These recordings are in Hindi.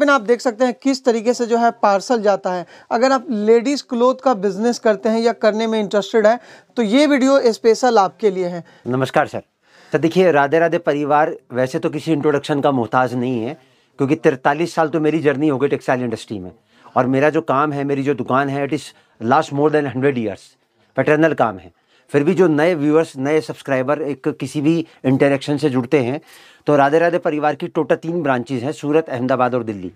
पे ना आप देख सकते हैं किस तरीके से जो है पार्सल जाता है अगर आप लेडीज़ क्लोथ का बिजनेस करते हैं या करने में इंटरेस्टेड है तो ये वीडियो स्पेशल आपके लिए है नमस्कार सर तो देखिए राधे राधे परिवार वैसे तो किसी इंट्रोडक्शन का मोहताज नहीं है क्योंकि तिरतालीस साल तो मेरी जर्नी हो गई टेक्सटाइल इंडस्ट्री में और मेरा जो काम है मेरी जो दुकान है it is last more than hundred years paternal काम है फिर भी जो नए व्यूअर्स नए सब्सक्राइबर एक किसी भी इंटरेक्शन से जुड़ते हैं तो राधे राधे परिवार की टोटल तीन ब्रांचेज हैं सूरत अहमदाबाद और दिल्ली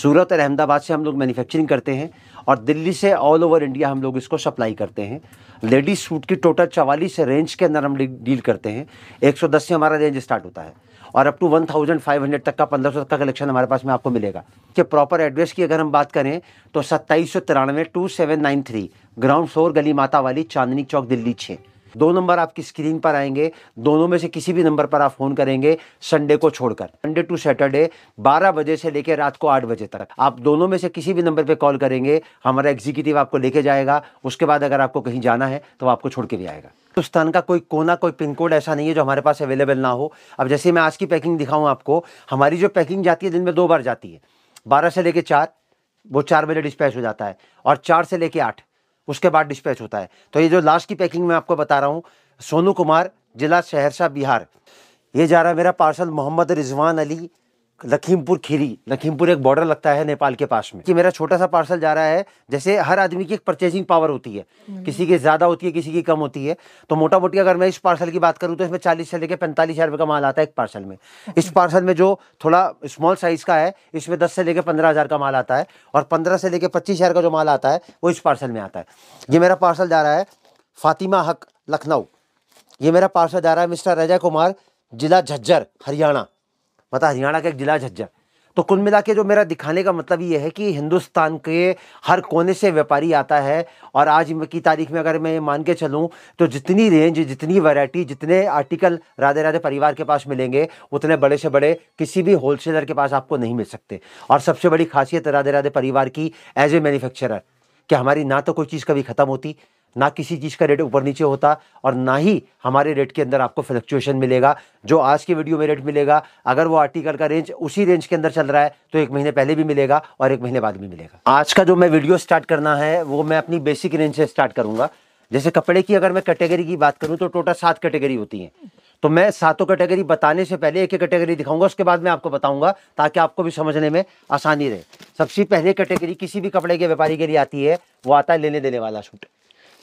सूरत और अहमदाबाद से हम लोग मैन्युफैक्चरिंग करते हैं और दिल्ली से ऑल ओवर इंडिया हम लोग इसको सप्लाई करते हैं लेडीज सूट की टोटल चवालीस रेंज के अंदर हम डील करते हैं 110 से हमारा रेंज स्टार्ट होता है और अप टू 1500 तक का 1500 तक का कलेक्शन हमारे पास में आपको मिलेगा कि प्रॉपर एड्रेस की अगर हम बात करें तो सत्ताईस सौ तिरानवे two seven nine three ground floor गली माता वाली चांदनी चौक दिल्ली छः दो नंबर आपकी स्क्रीन पर आएंगे दोनों में से किसी भी नंबर पर आप फ़ोन करेंगे संडे को छोड़कर संडे टू सैटरडे बारह बजे से लेकर रात को आठ बजे तक आप दोनों में से किसी भी नंबर पर कॉल करेंगे हमारा एग्जीक्यूटिव आपको लेके जाएगा उसके बाद अगर आपको कहीं जाना है तो आपको छोड़ के भी आएगा हिंदुस्तान का कोई कोना कोई पिन कोड ऐसा नहीं है जो हमारे पास अवेलेबल ना हो अब जैसे मैं आज की पैकिंग दिखाऊँ आपको हमारी जो पैकिंग जाती है दिन में दो बार जाती है बारह से लेकर चार वो चार बजे डिस्पैच हो जाता है और चार से लेकर आठ उसके बाद डिस्पैच होता है तो ये जो लास्ट की पैकिंग मैं आपको बता रहा हूँ सोनू कुमार जिला सहरसा बिहार ये जा रहा है मेरा पार्सल मोहम्मद रिजवान अली लखीमपुर खीरी लखीमपुर एक बॉर्डर लगता है नेपाल के पास में कि मेरा छोटा सा पार्सल जा रहा है जैसे हर आदमी की एक परचेजिंग पावर होती है हम्म। किसी की ज़्यादा होती है किसी की कम होती है तो मोटा मोटी अगर मैं इस पार्सल की बात करूँ तो इसमें चालीस से लेकर पैंतालीस हज़ार रुपये का माल आता है एक पार्सल में अच्छा। इस पार्सल में जो थोड़ा स्मॉल साइज़ का है इसमें दस से लेकर पंद्रह हज़ार का माल आता है और पंद्रह से लेकर पच्चीस हज़ार का जो माल आता है वो इस पार्सल में आता है ये मेरा पार्सल जा रहा है फातिमा हक लखनऊ ये मेरा पार्सल जा रहा है मिस्टर रजा कुमार जिला झज्जर हरियाणा बता हरियाणा का एक जिला झज्जर तो कुल मिला के जो मेरा दिखाने का मतलब ये है कि हिंदुस्तान के हर कोने से व्यापारी आता है और आज की तारीख में अगर मैं ये मान के चलूँ तो जितनी रेंज जितनी वैरायटी जितने आर्टिकल राधे राधे परिवार के पास मिलेंगे उतने बड़े से बड़े किसी भी होलसेलर के पास आपको नहीं मिल सकते और सबसे बड़ी खासियत राधे राधे परिवार की एज ए मैन्युफैक्चरर कि हमारी ना तो कोई चीज़ कभी ख़त्म होती ना किसी चीज़ का रेट ऊपर नीचे होता और ना ही हमारे रेट के अंदर आपको फ्लक्चुएशन मिलेगा जो आज के वीडियो में रेट मिलेगा अगर वो आर्टिकल का रेंज उसी रेंज के अंदर चल रहा है तो एक महीने पहले भी मिलेगा और एक महीने बाद भी मिलेगा आज का जो मैं वीडियो स्टार्ट करना है वो मैं अपनी बेसिक रेंज से स्टार्ट करूँगा जैसे कपड़े की अगर मैं कैटेगरी की बात करूँ तो टोटल सात कैटेगरी होती हैं तो मैं सातों कैटेगरी बताने से पहले एक एक कैटेगरी दिखाऊंगा उसके बाद मैं आपको बताऊंगा ताकि आपको भी समझने में आसानी रहे सबसे पहले कैटेगरी किसी भी कपड़े के व्यापारी के लिए आती है वो आता है लेने देने वाला सूट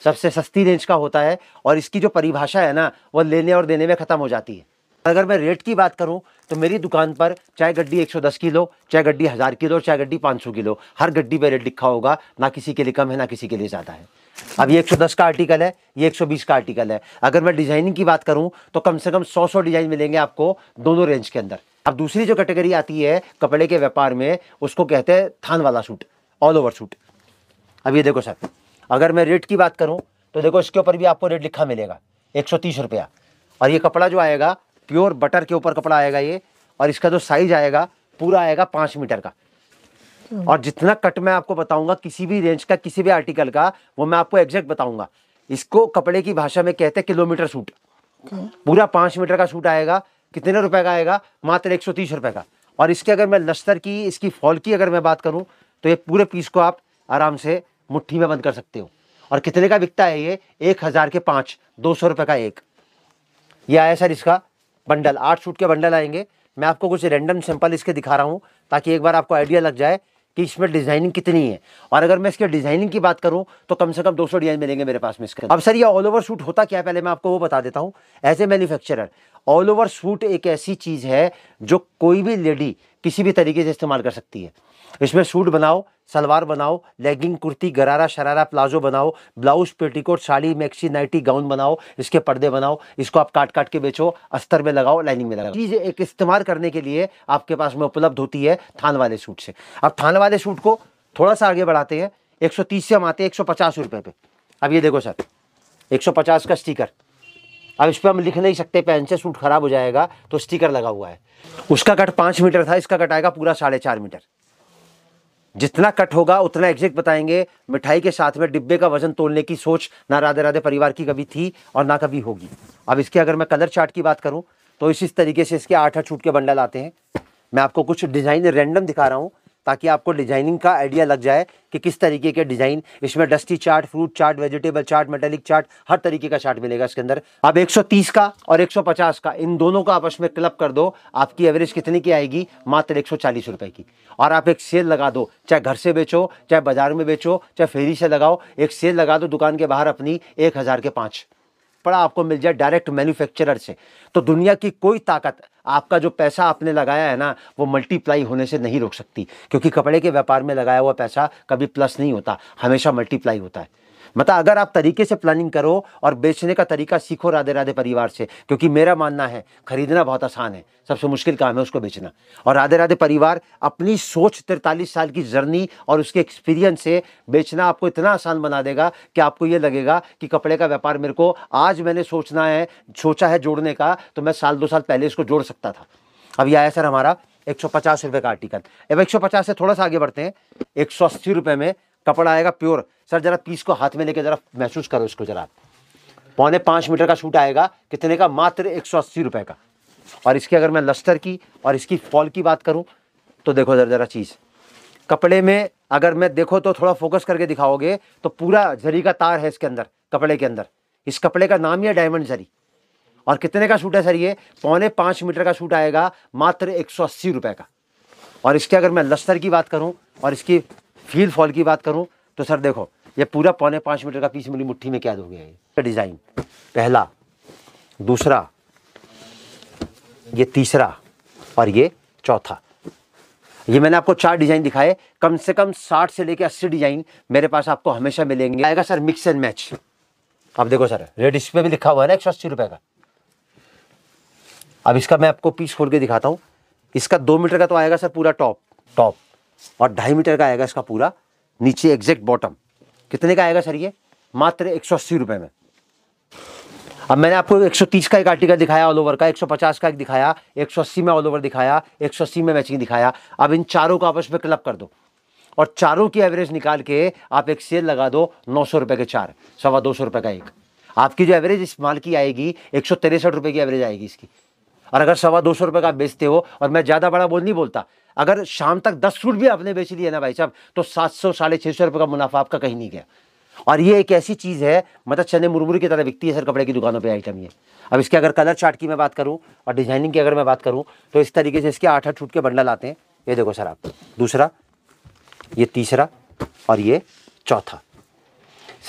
सबसे सस्ती रेंज का होता है और इसकी जो परिभाषा है ना वो लेने और देने में ख़त्म हो जाती है अगर मैं रेट की बात करूं तो मेरी दुकान पर चाहे गड्डी 110 किलो चाहे गड्डी हज़ार किलो चाहे गड्डी 500 किलो हर गड्डी पर रेट लिखा होगा ना किसी के लिए कम है ना किसी के लिए ज़्यादा है अब ये 110 का आर्टिकल है ये 120 का आर्टिकल है अगर मैं डिज़ाइनिंग की बात करूं तो कम से कम 100 सौ डिज़ाइन मिलेंगे आपको दोनों रेंज के अंदर अब दूसरी जो कैटेगरी आती है कपड़े के व्यापार में उसको कहते हैं थान वाला सूट ऑल ओवर सूट अब ये देखो सर अगर मैं रेट की बात करूँ तो देखो इसके ऊपर भी आपको रेट लिखा मिलेगा एक सौ तीस रुपया और ये कपड़ा जो आएगा प्योर बटर के ऊपर कपड़ा आएगा ये और इसका जो साइज आएगा पूरा आएगा पाँच मीटर का और जितना कट मैं आपको बताऊंगा किसी भी रेंज का किसी भी आर्टिकल का वो मैं आपको एग्जैक्ट बताऊंगा इसको कपड़े की भाषा में कहते हैं किलोमीटर सूट पूरा पाँच मीटर का सूट आएगा कितने रुपए का आएगा मात्र एक सौ तीस रुपये का और इसके अगर मैं लस्तर की इसकी फॉल की अगर मैं बात करूँ तो ये पूरे पीस को आप आराम से मुट्ठी में बंद कर सकते हो और कितने का बिकता है ये एक हज़ार के पांच दो सौ रुपए का एक ये आया सर इसका बंडल आठ सूट के बंडल आएंगे मैं आपको कुछ रैंडम सैंपल इसके दिखा रहा हूँ ताकि एक बार आपको आइडिया लग जाए कि इसमें डिज़ाइनिंग कितनी है और अगर मैं इसके डिज़ाइनिंग की बात करूं तो कम से कम 200 डिज़ाइन मिलेंगे मेरे पास में इसके अब सर ये ऑल ओवर सूट होता क्या है पहले मैं आपको वो बता देता हूँ as a manufacturer all over suit एक ऐसी चीज़ है जो कोई भी लेडी किसी भी तरीके से इस्तेमाल कर सकती है इसमें सूट बनाओ सलवार बनाओ लेगिंग कुर्ती गरारा शरारा प्लाजो बनाओ blouse petticoat sari maxi nightie gown बनाओ इसके पर्दे बनाओ इसको आप काट काट के बेचो अस्तर में लगाओ लाइनिंग में लगाओ चीज़ एक इस्तेमाल करने के लिए आपके पास में उपलब्ध होती है थान वाले सूट से अब थान वाले सूट को थोड़ा सा आगे बढ़ाते हैं एक से हम आते हैं एक सौ रुपए पे अब ये देखो सर एक का स्टीकर अब इस पर हम लिख नहीं सकते पेन से सूट खराब हो जाएगा तो स्टीकर लगा हुआ है उसका कट पाँच मीटर था इसका कट आएगा पूरा साढ़े चार मीटर जितना कट होगा उतना एग्जैक्ट बताएंगे मिठाई के साथ में डिब्बे का वजन तोलने की सोच ना राधे राधे परिवार की कभी थी और ना कभी होगी अब इसके अगर मैं कलर चार्ट की बात करूँ तो इस तरीके से इसके आठ आठ छूट के बंडल आते हैं मैं आपको कुछ डिज़ाइन रैंडम दिखा रहा हूँ ताकि आपको डिजाइनिंग का आइडिया लग जाए कि किस तरीके के डिजाइन इसमें dusty chart fruit chart vegetable chart metallic chart हर तरीके का चार्ट मिलेगा इसके अंदर आप 130 का और 150 का इन दोनों का आपस में क्लब कर दो आपकी एवरेज कितने की आएगी मात्र एक सौ की और आप एक सेल लगा दो चाहे घर से बेचो चाहे बाजार में बेचो चाहे फेरी से लगाओ एक सेल लगा दो दुकान के बाहर अपनी एक के पाँच पड़ा आपको मिल जाए डायरेक्ट मैन्युफैक्चरर से तो दुनिया की कोई ताकत आपका जो पैसा आपने लगाया है ना वो मल्टीप्लाई होने से नहीं रोक सकती क्योंकि कपड़े के व्यापार में लगाया हुआ पैसा कभी प्लस नहीं होता हमेशा मल्टीप्लाई होता है मतलब अगर आप तरीके से प्लानिंग करो और बेचने का तरीका सीखो राधे राधे परिवार से क्योंकि मेरा मानना है खरीदना बहुत आसान है सबसे मुश्किल काम है उसको बेचना और राधे राधे परिवार अपनी सोच तिरतालीस साल की जर्नी और उसके एक्सपीरियंस से बेचना आपको इतना आसान बना देगा कि आपको ये लगेगा कि कपड़े का व्यापार मेरे को आज मैंने सोचना है सोचा है जोड़ने का तो मैं साल दो साल पहले इसको जोड़ सकता था अब यह आया सर हमारा एक सौ पचास रुपये का आर्टिकल अब एक सौ पचास से थोड़ा सा आगे बढ़ते हैं एक सौ अस्सी रुपये में कपड़ा आएगा प्योर सर जरा पीस को हाथ में लेके जरा महसूस करो इसको जरा पौने पाँच मीटर का सूट आएगा कितने का मात्र एक सौ अस्सी रुपये का और इसकी अगर मैं लस्तर की और इसकी फॉल की बात करूँ तो देखो जरा जरा चीज़ कपड़े में अगर मैं देखो तो थोड़ा फोकस करके दिखाओगे तो पूरा जरी का तार है इसके अंदर कपड़े के अंदर इस कपड़े का नाम ही है डायमंड जरी और कितने का सूट है सर ये पौने पाँच मीटर का सूट आएगा मात्र एक सौ अस्सी रुपये का और इसके अगर मैं लस्तर की बात करूँ और इसकी फील फॉल की बात करूँ तो सर देखो ये पूरा पौने पाँच मीटर का पीस मिली मुट्ठी में कैद हो गया ये डिज़ाइन पहला दूसरा ये तीसरा और ये चौथा ये मैंने आपको चार डिज़ाइन दिखाए कम से कम साठ से लेकर अस्सी डिज़ाइन मेरे पास आपको हमेशा मिलेंगे आएगा सर मिक्स एंड मैच अब देखो सर रेड इस पर भी लिखा हुआ है ना एक सौ अस्सी रुपये का अब इसका मैं आपको पीस खोल के दिखाता हूँ इसका दो मीटर का तो आएगा सर पूरा टॉप टॉप और ढाई मीटर का आएगा इसका पूरा नीचे एग्जैक्ट बॉटम कितने का आएगा सर ये मात्र एक सौ अस्सी में अब मैंने आपको 130 का एक आर्टिकल दिखाया ऑल ओवर का 150 का एक दिखाया 180 में ऑल ओवर दिखाया 180 में मैचिंग दिखाया अब इन चारों को आपस में क्लब कर दो और चारों की एवरेज निकाल के आप एक सेल लगा दो नौ सौ रुपये के चार सवा दो सौ रुपये का एक आपकी जो एवरेज इस माल की आएगी एक सौ तिरसठ रुपये की एवरेज आएगी इसकी और अगर सवा दो सौ रुपये का आप बेचते हो और मैं ज़्यादा बड़ा बोल नहीं बोलता अगर शाम तक दस सूट भी आपने बेच लिए ना भाई साहब तो सात सौ साढ़े छः सौ रुपये का मुनाफा आपका कहीं नहीं गया और ये एक ऐसी चीज़ है मतलब चने मुरमुरी की तरह बिकती है सर कपड़े की दुकानों पे आइटम ये अब इसके अगर कलर चार्ट की मैं बात करूँ और डिज़ाइनिंग की अगर मैं बात करूँ तो इस तरीके से इसके आठ आठ छूट के बंडल आते हैं ये देखो सर आप दूसरा ये तीसरा और ये चौथा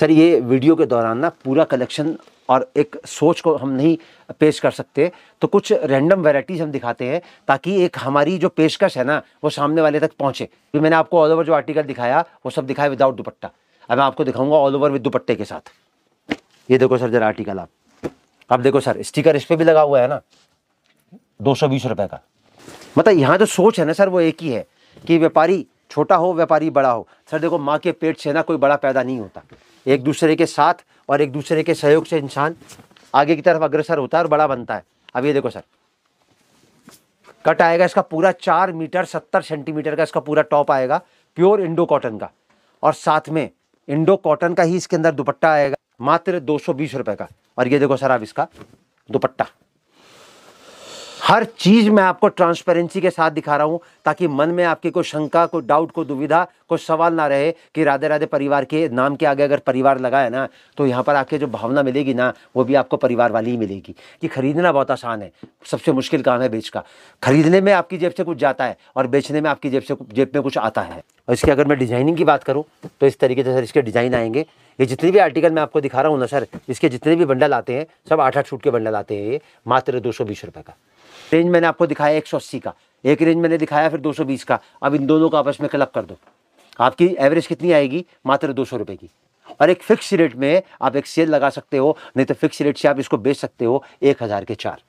सर ये वीडियो के दौरान ना पूरा कलेक्शन और एक सोच को हम नहीं पेश कर सकते तो कुछ रैंडम वैराइटीज़ हम दिखाते हैं ताकि एक हमारी जो पेशकश है ना वो सामने वाले तक पहुँचे भी मैंने आपको ऑल ओवर जो आर्टिकल दिखाया वो सब दिखाया विदाउट दुपट्टा अब मैं आपको दिखाऊंगा ऑल ओवर विद दुपट्टे के साथ ये देखो सर जरा आर्टिकल आप अब देखो सर स्टिकर इस पर भी लगा हुआ है ना दो सौ बीस का मतलब यहाँ जो सोच है ना सर वो एक ही है कि व्यापारी छोटा हो व्यापारी बड़ा हो सर देखो माँ के पेट से ना कोई बड़ा पैदा नहीं होता एक दूसरे के साथ और एक दूसरे के सहयोग से इंसान आगे की तरफ अग्रसर होता है और बड़ा बनता है अब ये देखो सर कट आएगा इसका पूरा चार मीटर सत्तर सेंटीमीटर का इसका पूरा टॉप आएगा प्योर इंडो कॉटन का और साथ में इंडो कॉटन का ही इसके अंदर दुपट्टा आएगा मात्र दो सौ बीस रुपए का और ये देखो सर आप इसका दुपट्टा हर चीज़ मैं आपको ट्रांसपेरेंसी के साथ दिखा रहा हूँ ताकि मन में आपकी कोई शंका कोई डाउट कोई दुविधा कोई सवाल ना रहे कि राधे राधे परिवार के नाम के आगे अगर परिवार लगाए ना तो यहाँ पर आपके जो भावना मिलेगी ना वो भी आपको परिवार वाली ही मिलेगी कि खरीदना बहुत आसान है सबसे मुश्किल काम है बेच का खरीदने में आपकी जेब से कुछ जाता है और बेचने में आपकी जेब से जेब में कुछ आता है और इसकी अगर मैं डिजाइनिंग की बात करूँ तो इस तरीके से सर इसके डिज़ाइन आएंगे ये जितने भी आर्टिकल मैं आपको दिखा रहा हूँ ना सर इसके जितने भी बंडल आते हैं सब आठ आठ छूट के बंडल आते हैं ये मात्र दो सौ बीस रुपये का रेंज मैंने आपको दिखाया एक का एक रेंज मैंने दिखाया फिर 220 का अब इन दोनों का आपस में क्लब कर दो आपकी एवरेज कितनी आएगी मात्र दो सौ की और एक फिक्स रेट में आप एक सेल लगा सकते हो नहीं तो फिक्स रेट से आप इसको बेच सकते हो एक हज़ार के चार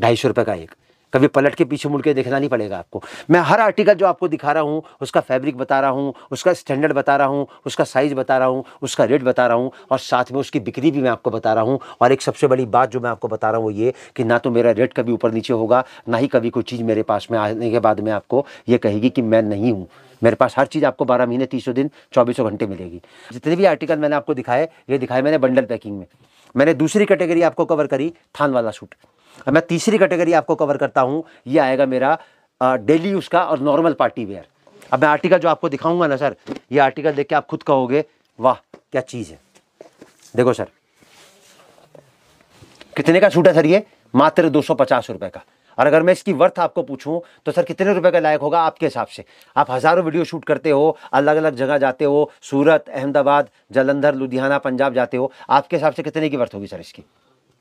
ढाई सौ रुपये का एक कभी पलट के पीछे मुड़ के देखना नहीं पड़ेगा आपको मैं हर आर्टिकल जो आपको दिखा रहा हूँ उसका फैब्रिक बता रहा हूँ उसका स्टैंडर्ड बता रहा हूँ उसका साइज़ बता रहा हूँ उसका रेट बता रहा हूँ और साथ में उसकी बिक्री भी मैं आपको बता रहा हूँ और एक सबसे बड़ी बात जो मैं आपको बता रहा हूँ वो ये कि ना तो मेरा रेट कभी ऊपर नीचे होगा ना ही कभी कोई चीज़ मेरे पास में आने के बाद में आपको ये कहेगी कि मैं नहीं हूँ मेरे पास हर चीज़ आपको बारह महीने तीसों दिन चौबीसों घंटे मिलेगी जितने भी आर्टिकल मैंने आपको दिखाए ये दिखाए मैंने बंडल पैकिंग में मैंने दूसरी कैटेगरी आपको कवर करी थान वाला सूट मैं तीसरी कैटेगरी आपको कवर करता हूँ ये आएगा मेरा डेली यूज़ का और नॉर्मल पार्टी वेयर अब मैं आर्टिकल जो आपको दिखाऊंगा ना सर ये आर्टिकल देख के आप खुद कहोगे वाह क्या चीज़ है देखो सर कितने का सूट है सर ये मात्र दो सौ पचास का और अगर मैं इसकी वर्थ आपको पूछूं तो सर कितने रुपए का लायक होगा आपके हिसाब से आप हज़ारों वीडियो शूट करते हो अलग अलग जगह जाते हो सूरत अहमदाबाद जलंधर लुधियाना पंजाब जाते हो आपके हिसाब से कितने की वर्थ होगी सर इसकी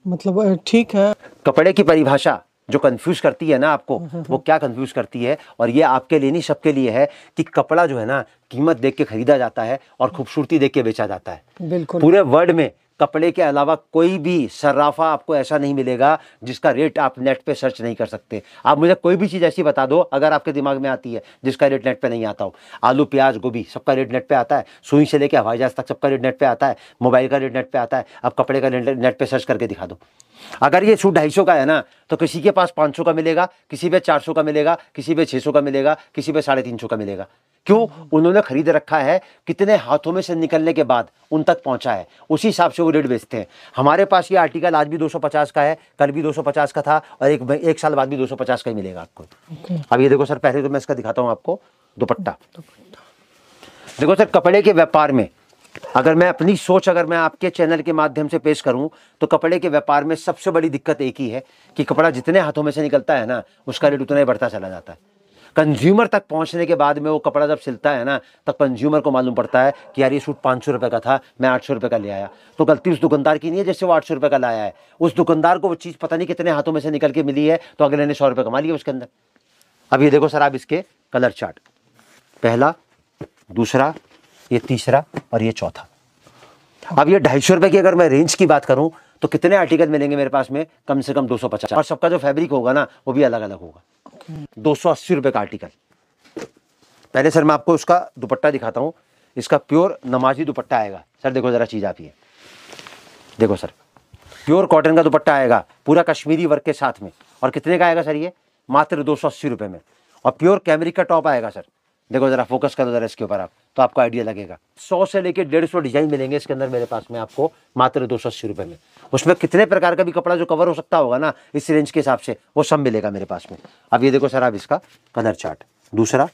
मतलब ठीक है कपड़े की परिभाषा जो कंफ्यूज करती है ना आपको हाँ, हाँ, हाँ। वो क्या कंफ्यूज करती है और ये आपके लिए नहीं सबके लिए है कि कपड़ा जो है ना कीमत देख के खरीदा जाता है और खूबसूरती देख के बेचा जाता है बिल्कुल पूरे वर्ल्ड में कपड़े के अलावा कोई भी सर्राफा आपको ऐसा नहीं मिलेगा जिसका रेट आप नेट पे सर्च नहीं कर सकते आप मुझे कोई भी चीज़ ऐसी बता दो अगर आपके दिमाग में आती है जिसका रेट नेट पे नहीं आता हो आलू प्याज गोभी सबका रेट नेट पे आता है सुई से लेकर हवाई जहाज तक सबका रेट नेट पे आता है मोबाइल का रेट नेट पर आता है आप कपड़े का रेट नेट पे सर्च करके दिखा दो अगर ये सूट ढाई का है ना तो किसी के पास पाँच का मिलेगा किसी पे चार का मिलेगा किसी पर छः का मिलेगा किसी पे साढ़े का मिलेगा क्यों उन्होंने खरीद रखा है कितने हाथों में से निकलने के बाद उन तक पहुंचा है उसी हिसाब से वो रेट बेचते हैं हमारे पास ये आर्टिकल आज भी 250 का है कल भी 250 का था और एक एक साल बाद भी 250 का ही मिलेगा आपको okay. अब ये देखो सर पहले तो मैं इसका दिखाता हूँ आपको दुपट्टा देखो सर कपड़े के व्यापार में अगर मैं अपनी सोच अगर मैं आपके चैनल के माध्यम से पेश करूं तो कपड़े के व्यापार में सबसे बड़ी दिक्कत एक ही है कि कपड़ा जितने हाथों में से निकलता है ना उसका रेट उतना ही बढ़ता चला जाता है कंज्यूमर तक पहुंचने के बाद में वो कपड़ा जब सिलता है ना तब कंज्यूमर को मालूम पड़ता है कि यार ये सूट पाँच सौ का था मैं आठ सौ का ले आया तो गलती उस दुकानदार की नहीं है जैसे वो आठ सौ का लाया है उस दुकानदार को वो चीज़ पता नहीं कितने हाथों में से निकल के मिली है तो अगले ने सौ रुपये कमा लिया उसके अंदर अब ये देखो सर आप इसके कलर चार्ट पहला दूसरा ये तीसरा और ये चौथा अब ये ढाई सौ रुपये की अगर मैं रेंज की बात करूँ तो कितने आर्टिकल मिलेंगे मेरे पास में कम से कम दो सौ पचास और सबका जो फैब्रिक होगा ना वो भी अलग अलग होगा दो सौ अस्सी रुपये का आर्टिकल पहले सर मैं आपको उसका दुपट्टा दिखाता हूँ इसका प्योर नमाजी दुपट्टा आएगा सर देखो ज़रा चीज़ आप ये देखो सर प्योर कॉटन का दुपट्टा आएगा पूरा कश्मीरी वर्क के साथ में और कितने का आएगा सर ये मात्र दो सौ अस्सी रुपये में और प्योर कैमरिक का टॉप आएगा सर देखो ज़रा फोकस करो ज़रा इसके ऊपर आप तो आपको आइडिया लगेगा सौ से लेकर डेढ़ सौ डिज़ाइन मिलेंगे इसके अंदर मेरे पास में आपको मात्र दो सौ अस्सी में उसमें कितने प्रकार का भी कपड़ा जो कवर हो सकता होगा ना इस रेंज के हिसाब से वो सब मिलेगा मेरे पास में अब ये देखो सर आप इसका कलर चार्ट दूसरा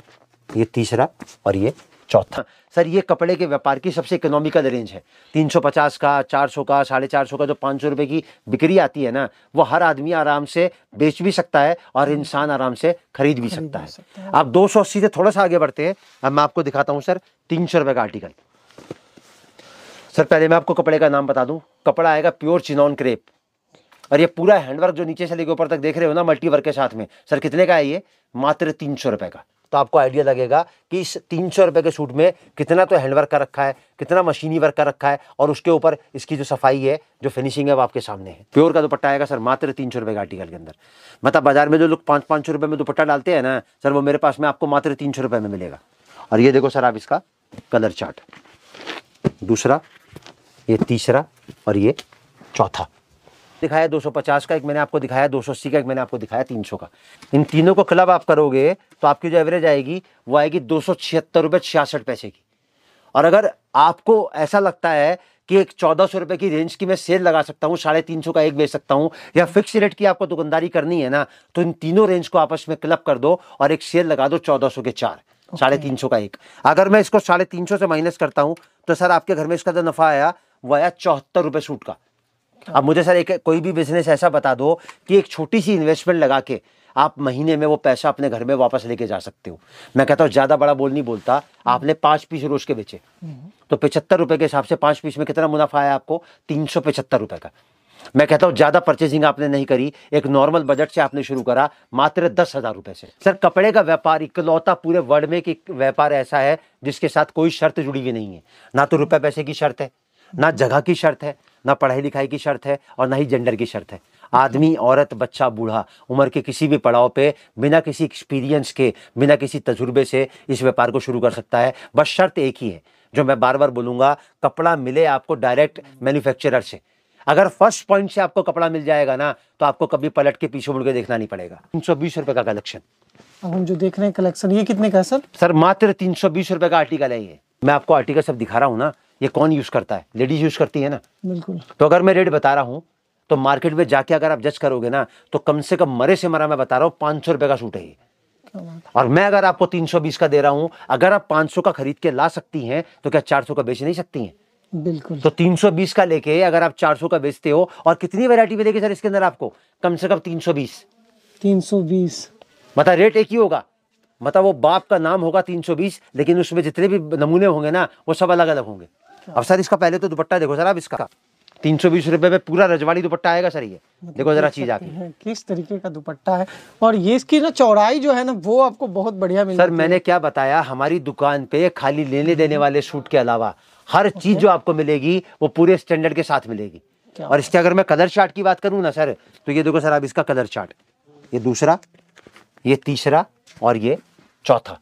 ये तीसरा और ये चौथा हाँ, सर ये कपड़े के व्यापार की सबसे इकोनॉमिकल रेंज है 350 का 400 का साढ़े चार का जो पाँच रुपए की बिक्री आती है ना वो हर आदमी आराम से बेच भी सकता है और इंसान आराम से खरीद भी खरीद सकता, है।, सकता है आप दो सौ अस्सी से थोड़ा सा आगे बढ़ते हैं अब मैं आपको दिखाता हूँ सर तीन सौ का आर्टिकल सर पहले मैं आपको कपड़े का नाम बता दूं कपड़ा आएगा प्योर चिनॉन क्रेप और ये पूरा हैंडवर्क जो नीचे से लेके ऊपर तक देख रहे हो ना मल्टी वर्क के साथ में सर कितने का है ये मात्र तीन सौ रुपये का तो आपको आइडिया लगेगा कि इस तीन सौ रुपये के सूट में कितना तो हैंडवर्क का रखा है कितना मशीनी वर्क का रखा है और उसके ऊपर इसकी जो सफाई है जो फिनिशिंग है वो आपके सामने है प्योर का दुपट्टा आएगा सर मात्र तीन सौ रुपये का आर्टिकल के अंदर मतलब बाजार में जो लोग पाँच पाँच सौ रुपये में दुपट्टा डालते हैं ना सर वो मेरे पास में आपको मात्र तीन सौ रुपये में मिलेगा और ये देखो सर आप इसका कलर चार्ट दूसरा ये तीसरा और ये चौथा दिखाया 250 का एक मैंने आपको दिखाया 280 का एक मैंने आपको दिखाया 300 का इन तीनों को क्लब आप करोगे तो आपकी जो एवरेज आएगी वो आएगी दो सौ पैसे की और अगर आपको ऐसा लगता है कि एक चौदह सौ रुपए की रेंज की मैं सेल लगा सकता हूँ साढ़े तीन सौ का एक बेच सकता हूँ या फिक्स रेट की आपको दुकानदारी करनी है ना तो इन तीनों रेंज को आपस में क्लब कर दो और एक सेल लगा दो चौदह सौ के चार साढ़े तीन सौ का एक अगर मैं इसको साढ़े तीन सौ से माइनस करता हूँ तो सर आपके घर में इसका जो नफा आया वो आया चौहत्तर रुपये सूट का अब मुझे सर एक कोई भी बिजनेस ऐसा बता दो कि एक छोटी सी इन्वेस्टमेंट लगा के आप महीने में वो पैसा अपने घर में वापस लेके जा सकते हो मैं कहता हूँ ज़्यादा बड़ा बोल नहीं बोलता आपने पांच पीस रोज के बेचे तो पचहत्तर रुपए के हिसाब से पांच पीस में कितना मुनाफा आया आपको तीन सौ पचहत्तर रुपए का मैं कहता हूँ ज़्यादा परचेसिंग आपने नहीं करी एक नॉर्मल बजट से आपने शुरू करा मात्र दस हज़ार रुपए से सर कपड़े का व्यापार इकलौता पूरे वर्ल्ड में एक व्यापार ऐसा है जिसके साथ कोई शर्त जुड़ी हुई नहीं है ना तो रुपए पैसे की शर्त है ना जगह की शर्त है ना पढ़ाई लिखाई की शर्त है और ना ही जेंडर की शर्त है आदमी औरत बच्चा बूढ़ा उम्र के किसी भी पड़ाव पे बिना किसी एक्सपीरियंस के बिना किसी तजुर्बे से इस व्यापार को शुरू कर सकता है बस शर्त एक ही है जो मैं बार बार बोलूँगा कपड़ा मिले आपको डायरेक्ट मैन्युफैक्चरर से अगर फर्स्ट पॉइंट से आपको कपड़ा मिल जाएगा ना तो आपको कभी पलट के पीछे मुड़ के देखना नहीं पड़ेगा तीन सौ बीस रुपए का कलेक्शन हम जो देख रहे हैं कलेक्शन ये कितने का सर सर मात्र तीन सौ बीस रुपए का आर्टिकल है ये मैं आपको आर्टिकल सब दिखा रहा हूँ ना ये कौन यूज़ करता है लेडीज यूज़ करती है ना बिल्कुल तो अगर मैं रेट बता रहा हूँ तो मार्केट में जाके अगर आप जज करोगे ना तो कम से कम मरे से मरा मैं बता रहा हूँ पांच सौ का सूट है ये और मैं अगर आपको तीन सौ बीस का दे रहा हूँ अगर आप 500 सौ का खरीद के ला सकती हैं तो क्या चार सौ का बेच नहीं सकती हैं बिल्कुल तो 320 का लेके अगर आप 400 का बेचते हो और कितनी वैरायटी मिलेगी सर इसके अंदर आपको कम से कम 320 320 मतलब रेट एक ही होगा मतलब वो बाप का नाम होगा 320 लेकिन उसमें जितने भी नमूने होंगे ना वो सब अलग अलग होंगे हाँ। अब सर इसका पहले तो दुपट्टा देखो सर आप इसका तीन सौ बीस रुपए में पूरा रजवाड़ी दुपट्टा आएगा सर ये मतलब देखो जरा चीज आती किस तरीके का दुपट्टा है और ये इसकी ना चौड़ाई जो है ना वो आपको बहुत बढ़िया मिल सर मैंने क्या बताया हमारी दुकान पे खाली लेने देने वाले सूट के अलावा हर चीज जो आपको मिलेगी वो पूरे स्टैंडर्ड के साथ मिलेगी और इसके अगर मैं कलर चार्ट की बात करूँ ना सर तो ये देखो सर आप इसका कलर चार्ट ये दूसरा ये तीसरा और ये चौथा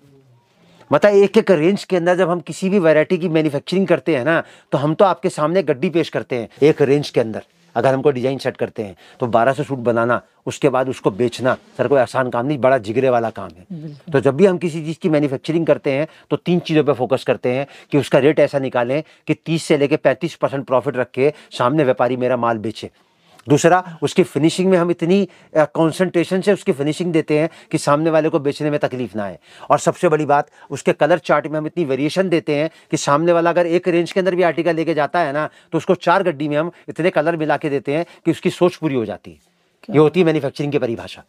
मतलब एक एक रेंज के अंदर जब हम किसी भी वैरायटी की मैन्युफैक्चरिंग करते हैं ना तो हम तो आपके सामने गड्डी पेश करते हैं एक रेंज के अंदर अगर हमको डिज़ाइन सेट करते हैं तो 1200 सूट बनाना उसके बाद उसको बेचना सर कोई आसान काम नहीं बड़ा जिगरे वाला काम है तो जब भी हम किसी चीज़ की मैन्युफैक्चरिंग करते हैं तो तीन चीज़ों पे फोकस करते हैं कि उसका रेट ऐसा निकालें कि 30 से लेके 35 परसेंट प्रॉफिट रख के सामने व्यापारी मेरा माल बेचे दूसरा उसकी फिनिशिंग में हम इतनी कॉन्सेंट्रेशन से उसकी फिनिशिंग देते हैं कि सामने वाले को बेचने में तकलीफ ना आए और सबसे बड़ी बात उसके कलर चार्ट में हम इतनी वेरिएशन देते हैं कि सामने वाला अगर एक रेंज के अंदर भी आर्टिकल लेके जाता है ना तो उसको चार गड्डी में हम इतने कलर मिला के देते हैं कि उसकी सोच पूरी हो जाती है ये होती है मैन्युफैक्चरिंग की परिभाषा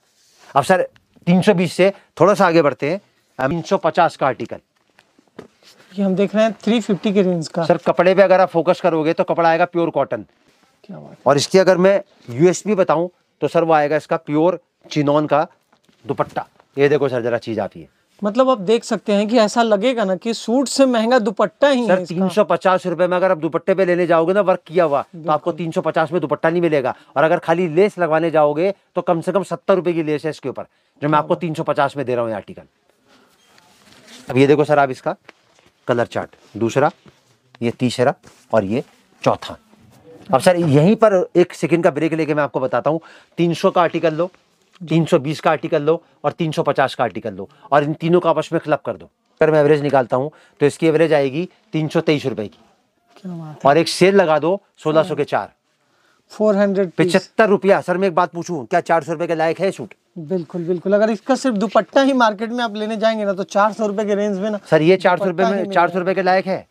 अब सर तीन से थोड़ा सा आगे बढ़ते हैं तीन सौ पचास का आर्टिकल ये हम देख रहे हैं 350 के रेंज का सर कपड़े पे अगर आप फोकस करोगे तो कपड़ा आएगा प्योर कॉटन और इसकी अगर मैं यूएसपी बताऊं तो सर वो आएगा इसका प्योर चिनॉन का दुपट्टा ये देखो सर जरा चीज आती है मतलब आप देख सकते हैं कि ऐसा लगेगा ना कि सूट से महंगा दुपट्टा ही सर तीन सौ पचास रुपए में अगर आप दुपट्टे पे लेने जाओगे ना वर्क किया हुआ तो आपको तीन सौ पचास में दुपट्टा नहीं मिलेगा और अगर खाली लेस लगवाने जाओगे तो कम से कम सत्तर रुपए की लेस है इसके ऊपर जो मैं आपको तीन सौ पचास में दे रहा हूँ आर्टिकल अब ये देखो सर आप इसका कलर चार्ट दूसरा ये तीसरा और ये चौथा अब सर यहीं पर एक सेकंड का ब्रेक लेके मैं आपको बताता हूँ तीन सौ का आर्टिकल लो तीन सौ बीस का आर्टिकल लो और तीन सौ पचास का आर्टिकल लो और इन तीनों का आपस में क्लब कर दो अगर मैं एवरेज निकालता हूँ तो इसकी एवरेज आएगी तीन सौ तेईस रुपए की और एक सेल लगा दो सोलह सौ के चार फोर हंड्रेड पिछहत्तर रुपया सर मैं एक बात पूछू क्या चार सौ रुपए के लायक है सूट बिल्कुल बिल्कुल अगर इसका सिर्फ दुपट्टा ही मार्केट में आप लेने जाएंगे ना तो चार सौ रुपए के रेंज में ना सर ये चार सौ रुपए में चार सौ रुपए के लायक है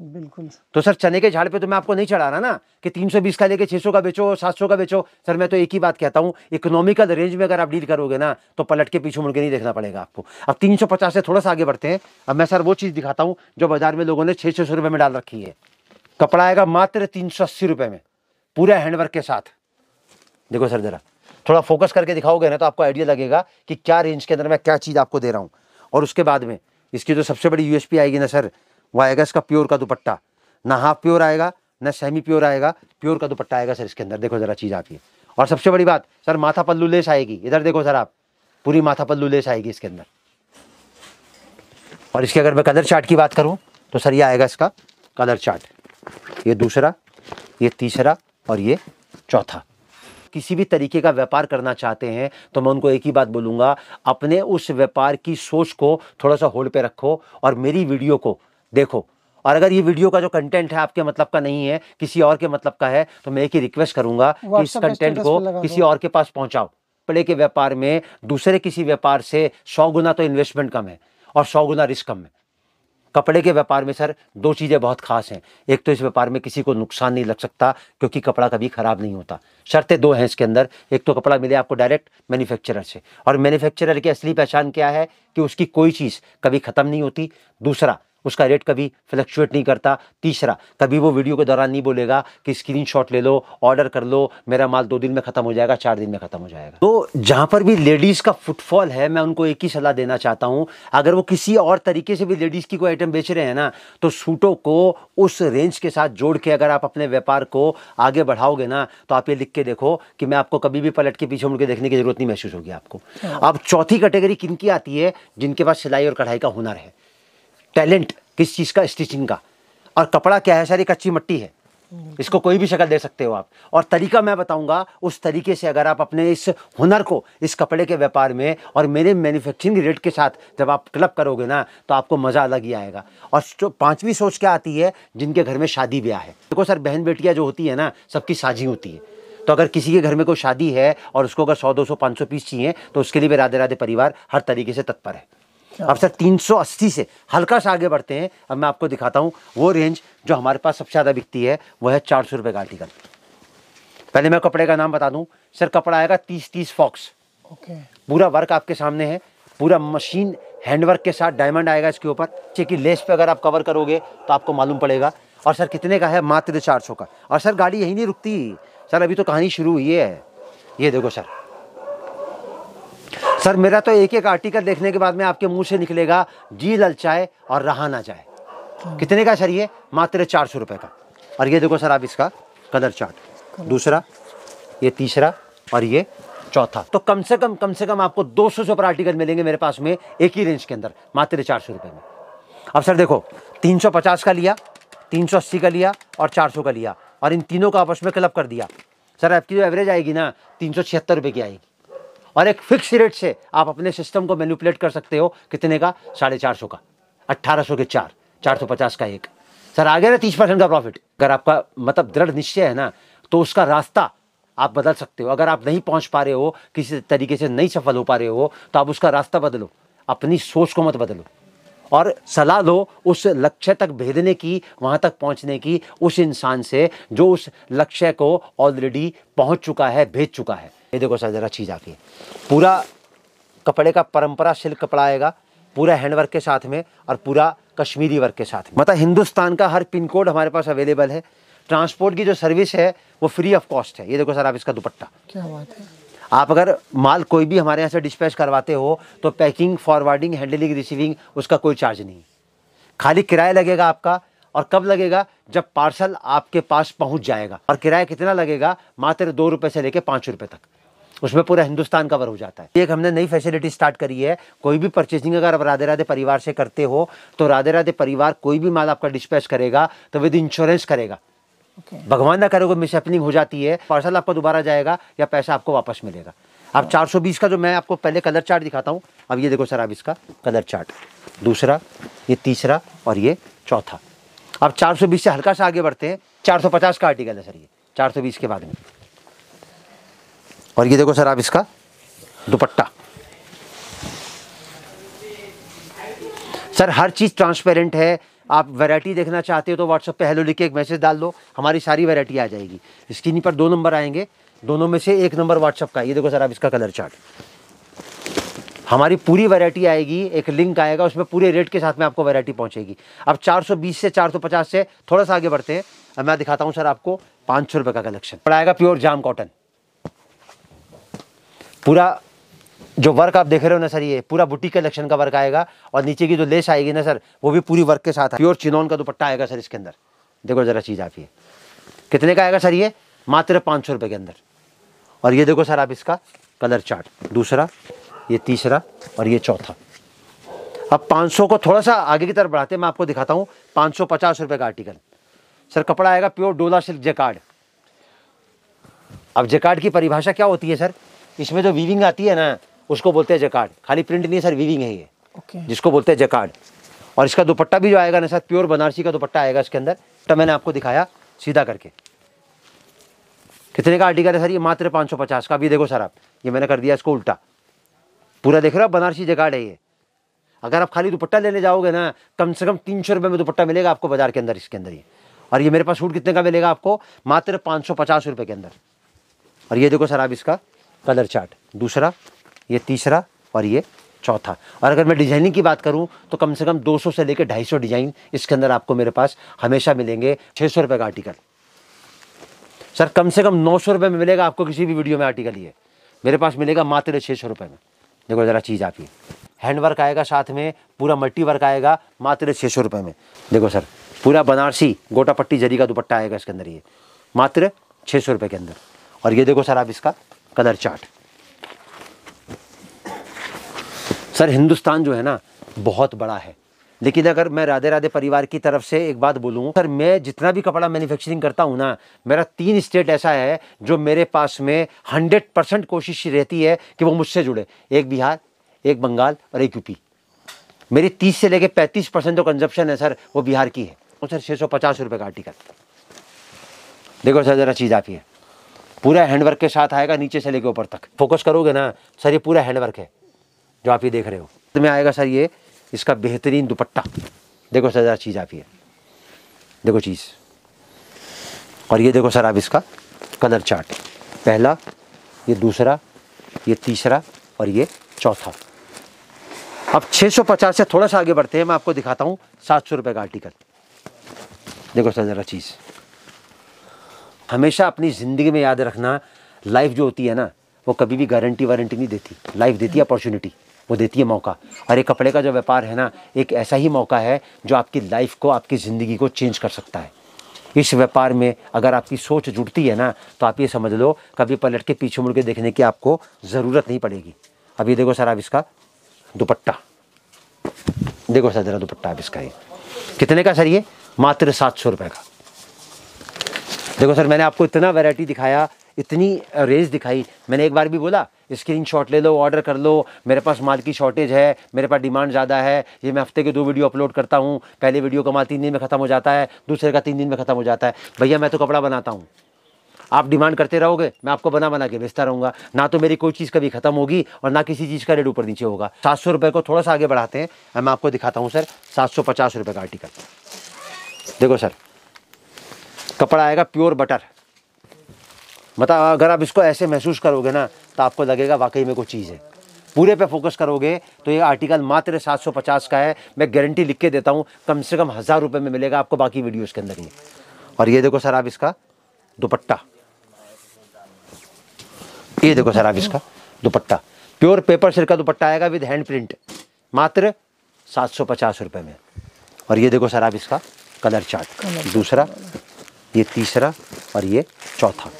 बिल्कुल तो सर चने के झाड़ पे तो मैं आपको नहीं चढ़ा रहा ना कि 320 का लेके 600 का बेचो 700 का बेचो सर मैं तो एक ही बात कहता हूँ इकोनॉमिकल रेंज में अगर आप डील करोगे ना तो पलट के पीछे मुड़के नहीं देखना पड़ेगा आपको अब 350 से थोड़ा सा आगे बढ़ते हैं अब मैं सर वो चीज़ दिखाता हूँ जो बाजार में लोगों ने छः छः में डाल रखी है कपड़ा आएगा मात्र तीन में पूरा हैंडवर्क के साथ देखो सर ज़रा थोड़ा फोकस करके दिखाओगे ना तो आपको आइडिया लगेगा कि क्या रेंज के अंदर मैं क्या चीज़ आपको दे रहा हूँ और उसके बाद में इसकी जो तो सबसे बड़ी यूएसपी आएगी ना सर वो आएगा इसका प्योर का दुपट्टा ना हाफ प्योर आएगा ना सेमी प्योर आएगा प्योर का दुपट्टा आएगा सर इसके अंदर देखो ज़रा चीज़ आपकी और सबसे बड़ी बात सर माथा पल्लू लेस आएगी इधर देखो सर आप पूरी माथा पल्लू लेस आएगी इसके अंदर और इसके अगर मैं कलर चार्ट की बात करूँ तो सर ये आएगा इसका कलर चार्ट ये दूसरा ये तीसरा और ये चौथा किसी भी तरीके का व्यापार करना चाहते हैं तो मैं उनको एक ही बात बोलूँगा अपने उस व्यापार की सोच को थोड़ा सा होल्ड पे रखो और मेरी वीडियो को देखो और अगर ये वीडियो का जो कंटेंट है आपके मतलब का नहीं है किसी और के मतलब का है तो मैं एक ही रिक्वेस्ट करूंगा कि इस कंटेंट को किसी और के पास पहुंचाओ कपड़े के व्यापार में दूसरे किसी व्यापार से सौ गुना तो इन्वेस्टमेंट कम है और सौ गुना रिस्क कम है कपड़े के व्यापार में सर दो चीज़ें बहुत खास हैं एक तो इस व्यापार में किसी को नुकसान नहीं लग सकता क्योंकि कपड़ा कभी ख़राब नहीं होता शर्तें दो हैं इसके अंदर एक तो कपड़ा मिले आपको डायरेक्ट मैन्युफैक्चरर से और मैन्युफैक्चरर की असली पहचान क्या है कि उसकी कोई चीज़ कभी ख़त्म नहीं होती दूसरा उसका रेट कभी फ्लक्चुएट नहीं करता तीसरा कभी वो वीडियो के दौरान नहीं बोलेगा कि स्क्रीन ले लो ऑर्डर कर लो मेरा माल दो दिन में ख़त्म हो जाएगा चार दिन में ख़त्म हो जाएगा तो जहाँ पर भी लेडीज़ का फुटफॉल है मैं उनको एक ही सलाह देना चाहता हूँ अगर वो किसी और तरीके से भी लेडीज़ की कोई आइटम बेच रहे हैं ना तो सूटों को उस रेंज के साथ जोड़ के अगर आप अपने व्यापार को आगे बढ़ाओगे ना तो आप ये लिख के देखो कि मैं आपको कभी भी पलट के पीछे मुड़ के देखने की जरूरत नहीं महसूस होगी आपको हाँ। अब चौथी कैटेगरी किन की आती है जिनके पास सिलाई और कढ़ाई का हुनर है टैलेंट किस चीज़ का स्टिचिंग का और कपड़ा क्या है सर कच्ची मट्टी है इसको कोई भी शक्ल दे सकते हो आप और तरीका मैं बताऊंगा उस तरीके से अगर आप अपने इस हुनर को इस कपड़े के व्यापार में और मेरे मैन्युफैक्चरिंग रेट के साथ जब आप क्लब करोगे ना तो आपको मज़ा अलग ही आएगा और जो पाँचवीं सोच क्या आती है जिनके घर में शादी ब्याह है देखो सर बहन बेटियाँ जो होती है ना सबकी साझी होती है तो अगर किसी के घर में कोई शादी है और उसको अगर सौ दो सौ पाँच सौ पीस चाहिए तो उसके लिए भी राधे राधे परिवार हर तरीके से तत्पर है हाँ। अब सर 380 से हल्का सा आगे बढ़ते हैं अब मैं आपको दिखाता हूँ वो रेंज जो हमारे पास सबसे ज़्यादा बिकती है वो है चार सौ रुपये का आर्टिकल पहले मैं कपड़े का नाम बता दूँ सर कपड़ा आएगा तीस तीस फॉक्स ओके पूरा वर्क आपके सामने है पूरा मशीन हैंडवर्क के साथ डायमंड आएगा इसके ऊपर चेकि लेस पे अगर आप कवर करोगे तो आपको मालूम पड़ेगा और सर कितने का है मात्र चार सौ का और सर गाड़ी यहीं नहीं रुकती सर अभी तो कहानी शुरू हुई है ये देखो सर सर मेरा तो एक एक आर्टिकल देखने के बाद में आपके मुंह से निकलेगा जी ललचाए और रहा ना जाए कितने का सर ये मात्र चार सौ रुपये का और ये देखो सर आप इसका कलर चार्ट दूसरा ये तीसरा और ये चौथा तो कम से कम कम से कम आपको 200 सौ सौ आर्टिकल मिलेंगे मेरे पास में एक ही रेंज के अंदर मात्र चार सौ रुपये में अब सर देखो 350 का लिया 380 का लिया और 400 का लिया और इन तीनों को आपस में क्लब कर दिया सर आपकी जो एवरेज आएगी ना तीन सौ छिहत्तर रुपये की आएगी और एक फिक्स रेट से आप अपने सिस्टम को मैनिपुलेट कर सकते हो कितने का साढ़े चार सौ का अट्ठारह सौ के चार चार सौ पचास का एक सर आ गया ना तीस परसेंट का प्रॉफिट अगर आपका मतलब दृढ़ निश्चय है ना तो उसका रास्ता आप बदल सकते हो अगर आप नहीं पहुंच पा रहे हो किसी तरीके से नहीं सफल हो पा रहे हो तो आप उसका रास्ता बदलो अपनी सोच को मत बदलो और सलाह लो उस लक्ष्य तक भेदने की वहाँ तक पहुँचने की उस इंसान से जो उस लक्ष्य को ऑलरेडी पहुँच चुका है भेज चुका है ये देखो सर ज़रा चीज़ आती है पूरा कपड़े का परंपरा सिल्क कपड़ा आएगा पूरा हैंडवर्क के साथ में और पूरा कश्मीरी वर्क के साथ में मतलब हिंदुस्तान का हर पिन कोड हमारे पास अवेलेबल है ट्रांसपोर्ट की जो सर्विस है वो फ्री ऑफ कॉस्ट है ये देखो सर आप इसका दुपट्टा क्या बात है आप अगर माल कोई भी हमारे यहाँ से डिस्पैच करवाते हो तो पैकिंग फॉरवर्डिंग हैंडलिंग रिसीविंग उसका कोई चार्ज नहीं खाली किराया लगेगा आपका और कब लगेगा जब पार्सल आपके पास पहुंच जाएगा और किराया कितना लगेगा मात्र दो रुपये से लेकर पाँच रुपये तक उसमें पूरा हिंदुस्तान कवर हो जाता है एक हमने नई फैसिलिटी स्टार्ट करी है कोई भी परचेसिंग अगर आप राधे राधे परिवार से करते हो तो राधे राधे परिवार कोई भी माल आपका डिस्पैच करेगा तो विद इंश्योरेंस करेगा okay. भगवान ना करोगे मिसहैपनिंग हो जाती है पार्सल आपका दोबारा जाएगा या पैसा आपको वापस मिलेगा अब बीस का जो मैं आपको पहले कलर चार्ट दिखाता हूँ अब ये देखो सर आप इसका कलर चार्ट दूसरा ये तीसरा और ये चौथा अब 420 से हल्का सा आगे बढ़ते हैं 450 का आर्टिकल है सर ये 420 के बाद में और ये देखो सर आप इसका दुपट्टा सर हर चीज़ ट्रांसपेरेंट है आप वैरायटी देखना चाहते हो तो व्हाट्सएप पे हेलो लिख के एक मैसेज डाल दो हमारी सारी वैरायटी आ जाएगी स्क्रीन पर दो नंबर आएंगे दोनों में से एक नंबर व्हाट्सएप का ये देखो सर आप इसका कलर चार्ट हमारी पूरी वैरायटी आएगी एक लिंक आएगा उसमें पूरे रेट के साथ में आपको वैरायटी पहुंचेगी अब 420 से 450 से थोड़ा सा आगे बढ़ते हैं अब मैं दिखाता हूं सर आपको पाँच सौ का कलेक्शन पड़ाएगा प्योर जाम कॉटन पूरा जो वर्क आप देख रहे हो ना सर ये पूरा बुटीक कलेक्शन का वर्क आएगा और नीचे की जो लेस आएगी ना सर वो भी पूरी वर्क के साथ प्योर चिनौन का दुपट्टा आएगा सर इसके अंदर देखो ज़रा चीज़ आप ये कितने का आएगा सर ये मात्र पाँच सौ रुपये के अंदर और ये देखो सर आप इसका कलर चार्ट दूसरा ये तीसरा और ये चौथा अब पाँच को थोड़ा सा आगे की तरफ बढ़ाते मैं आपको दिखाता हूँ पाँच सौ पचास रुपये का आर्टिकल सर कपड़ा आएगा प्योर डोला सिल्क जेकार्ड अब जेकार्ड की परिभाषा क्या होती है सर इसमें जो वीविंग आती है ना उसको बोलते हैं जकार्ड खाली प्रिंट नहीं है सर वीविंग है ये okay. जिसको बोलते हैं जकार्ड और इसका दुपट्टा भी जो आएगा ना सर प्योर बनारसी का दुपट्टा आएगा इसके अंदर तो मैंने आपको दिखाया सीधा करके कितने का आर्टिकल है सर ये मात्र पाँच सौ पचास का भी देखो सर आप ये मैंने कर दिया इसको उल्टा पूरा देख रहे हो बनारसी जगाड़ है ये अगर आप खाली दुपट्टा लेने जाओगे ना कम से कम तीन सौ रुपये में दुपट्टा मिलेगा आपको बाजार के अंदर इसके अंदर ये और ये मेरे पास सूट कितने का मिलेगा आपको मात्र पाँच सौ पचास रुपये के अंदर और ये देखो सर आप इसका कलर चार्ट दूसरा ये तीसरा और ये चौथा और अगर मैं डिजाइनिंग की बात करूं तो कम से कम 200 से लेकर 250 डिजाइन इसके अंदर आपको मेरे पास हमेशा मिलेंगे छः सौ का आर्टिकल सर कम से कम नौ सौ में मिलेगा आपको किसी भी वीडियो में आर्टिकल ये मेरे पास मिलेगा मात्र छः सौ में देखो ज़रा चीज़ आपकी हैंड वर्क आएगा साथ में पूरा मल्टी वर्क आएगा मात्र छः सौ में देखो सर पूरा बनारसी गोटा पट्टी जरी का दुपट्टा आएगा इसके अंदर ये मात्र छः सौ के अंदर और ये देखो सर आप इसका कलर चार्ट सर हिंदुस्तान जो है ना बहुत बड़ा है लेकिन अगर मैं राधे राधे परिवार की तरफ से एक बात बोलूँ सर मैं जितना भी कपड़ा मैन्युफैक्चरिंग करता हूँ ना मेरा तीन स्टेट ऐसा है जो मेरे पास में हंड्रेड परसेंट कोशिश रहती है कि वो मुझसे जुड़े एक बिहार एक बंगाल और एक यूपी मेरी तीस से लेके पैंतीस परसेंट जो कंजप्शन है सर वो बिहार की है और सर छः सौ पचास रुपये का आर्टिकल देखो सर ज़रा चीज़ आप ही है पूरा हैंडवर्क के साथ आएगा नीचे से लेके ऊपर तक फोकस करोगे ना सर ये पूरा हैंडवर्क है जो आप ये देख रहे हो तो में आएगा सर ये इसका बेहतरीन दुपट्टा देखो सर ज़रा चीज़ आप ये देखो चीज़ और ये देखो सर आप इसका कलर चार्ट पहला ये दूसरा ये तीसरा और ये चौथा अब 650 से थोड़ा सा आगे बढ़ते हैं मैं आपको दिखाता हूँ सात सौ रुपये का आर्टिकल देखो सर ज़रा चीज़ हमेशा अपनी ज़िंदगी में याद रखना लाइफ जो होती है ना वो कभी भी गारंटी वारंटी नहीं देती लाइफ देती है अपॉर्चुनिटी वो देती है मौका और ये कपड़े का जो व्यापार है ना एक ऐसा ही मौका है जो आपकी लाइफ को आपकी ज़िंदगी को चेंज कर सकता है इस व्यापार में अगर आपकी सोच जुड़ती है ना तो आप ये समझ लो कभी पलट के पीछे मुड़ के देखने की आपको ज़रूरत नहीं पड़ेगी अभी देखो सर आप इसका दुपट्टा देखो सर ज़रा दुपट्टा आप इसका ये कितने का सर ये मात्र सात सौ रुपये का देखो सर मैंने आपको इतना वैरायटी दिखाया इतनी रेंज दिखाई मैंने एक बार भी बोला स्क्रीन शॉट ले लो ऑर्डर कर लो मेरे पास माल की शॉर्टेज है मेरे पास डिमांड ज़्यादा है ये मैं हफ्ते के दो वीडियो अपलोड करता हूँ पहले वीडियो का माल तीन दिन में ख़त्म हो जाता है दूसरे का तीन दिन में ख़त्म हो जाता है भैया मैं तो कपड़ा बनाता हूँ आप डिमांड करते रहोगे मैं आपको बना बना के बेचता रहूँगा ना तो मेरी कोई चीज़ कभी ख़त्म होगी और ना किसी चीज़ का रेट ऊपर नीचे होगा सात सौ रुपये को थोड़ा सा आगे बढ़ाते हैं मैं आपको दिखाता हूँ सर सात सौ पचास रुपये का आर्टिकल देखो सर कपड़ा आएगा प्योर बटर मतलब अगर आप इसको ऐसे महसूस करोगे ना तो आपको लगेगा वाकई में कोई चीज़ है पूरे पे फोकस करोगे तो ये आर्टिकल मात्र 750 का है मैं गारंटी लिख के देता हूँ कम से कम हज़ार रुपये में मिलेगा आपको बाकी वीडियोस के अंदर ही और ये देखो सर आप इसका दुपट्टा ये देखो सर आप इसका दुपट्टा प्योर पेपर सिर का दुपट्टा आएगा विद हैंड प्रिंट मात्र सात सौ पचास रुपये में और ये देखो सर आप इसका कलर चार्ट दूसरा ये तीसरा और ये चौथा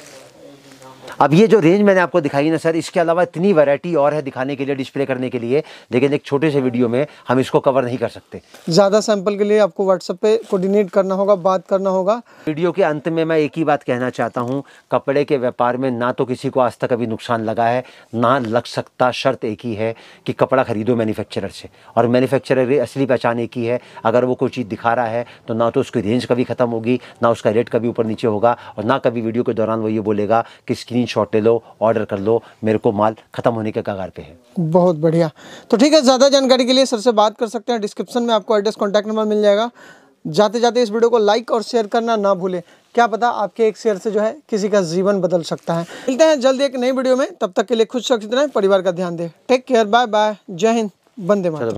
अब ये जो रेंज मैंने आपको दिखाई ना सर इसके अलावा इतनी वैरायटी और है दिखाने के लिए डिस्प्ले करने के लिए लेकिन एक छोटे से वीडियो में हम इसको कवर नहीं कर सकते ज़्यादा सैंपल के लिए आपको व्हाट्सएप पे कोऑर्डिनेट करना होगा बात करना होगा वीडियो के अंत में मैं एक ही बात कहना चाहता हूँ कपड़े के व्यापार में ना तो किसी को आज तक अभी नुकसान लगा है ना लग सकता शर्त एक ही है कि कपड़ा खरीदो मैन्युफैक्चरर से और मैन्युफैक्चरर असली पहचान एक ही है अगर वो कोई चीज़ दिखा रहा है तो ना तो उसकी रेंज कभी ख़त्म होगी ना उसका रेट कभी ऊपर नीचे होगा और ना कभी वीडियो के दौरान वो ये बोलेगा कि स्क्रीन शॉट ले लो ऑर्डर कर लो मेरे को माल खत्म होने के कगार पे है बहुत बढ़िया तो ठीक है ज़्यादा जानकारी के लिए सर से बात कर सकते हैं डिस्क्रिप्शन में आपको एड्रेस कॉन्टैक्ट नंबर मिल जाएगा जाते जाते इस वीडियो को लाइक और शेयर करना ना भूलें क्या पता आपके एक शेयर से जो है किसी का जीवन बदल सकता है मिलते हैं जल्द एक नई वीडियो में तब तक के लिए खुद सुरक्षित रहें परिवार का ध्यान दें टेक केयर बाय बाय जय हिंद बंदे मातरम